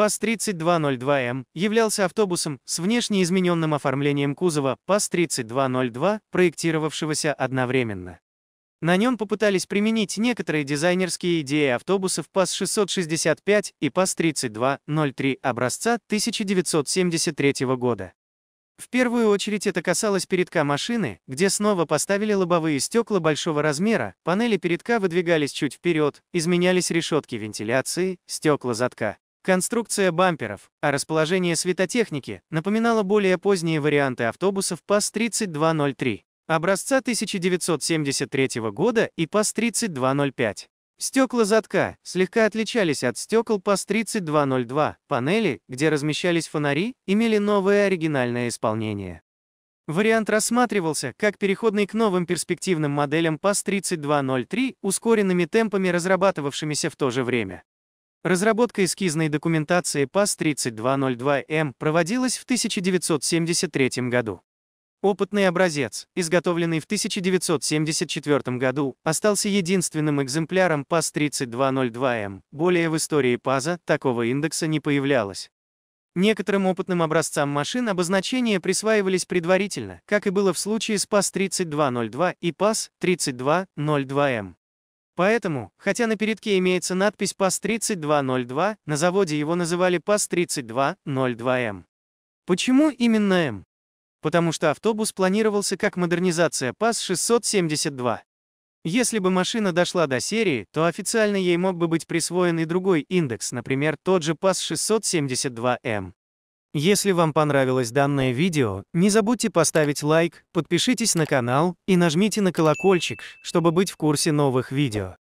ПАЗ-3202М являлся автобусом с внешне измененным оформлением кузова ПАЗ-3202, проектировавшегося одновременно. На нем попытались применить некоторые дизайнерские идеи автобусов ПАЗ-665 и ПАЗ-3203 образца 1973 года. В первую очередь это касалось передка машины, где снова поставили лобовые стекла большого размера, панели передка выдвигались чуть вперед, изменялись решетки вентиляции, стекла затка. Конструкция бамперов, а расположение светотехники напоминало более поздние варианты автобусов ПАС-3203, образца 1973 года и ПАС-3205. Стекла задка слегка отличались от стекол ПАС-3202. Панели, где размещались фонари, имели новое оригинальное исполнение. Вариант рассматривался как переходный к новым перспективным моделям ПАС-3203, ускоренными темпами разрабатывавшимися в то же время. Разработка эскизной документации ПАС-3202М проводилась в 1973 году. Опытный образец, изготовленный в 1974 году, остался единственным экземпляром ПАС-3202М. Более в истории ПАЗа такого индекса не появлялось. Некоторым опытным образцам машин обозначения присваивались предварительно, как и было в случае с ПАС-3202 и ПАС-3202М. Поэтому, хотя на передке имеется надпись ПАС-3202, на заводе его называли ПАС-3202М. Эм». Почему именно М? Эм? Потому что автобус планировался как модернизация ПАС-672. Если бы машина дошла до серии, то официально ей мог бы быть присвоен и другой индекс, например, тот же ПАС-672М. Если вам понравилось данное видео, не забудьте поставить лайк, подпишитесь на канал и нажмите на колокольчик, чтобы быть в курсе новых видео.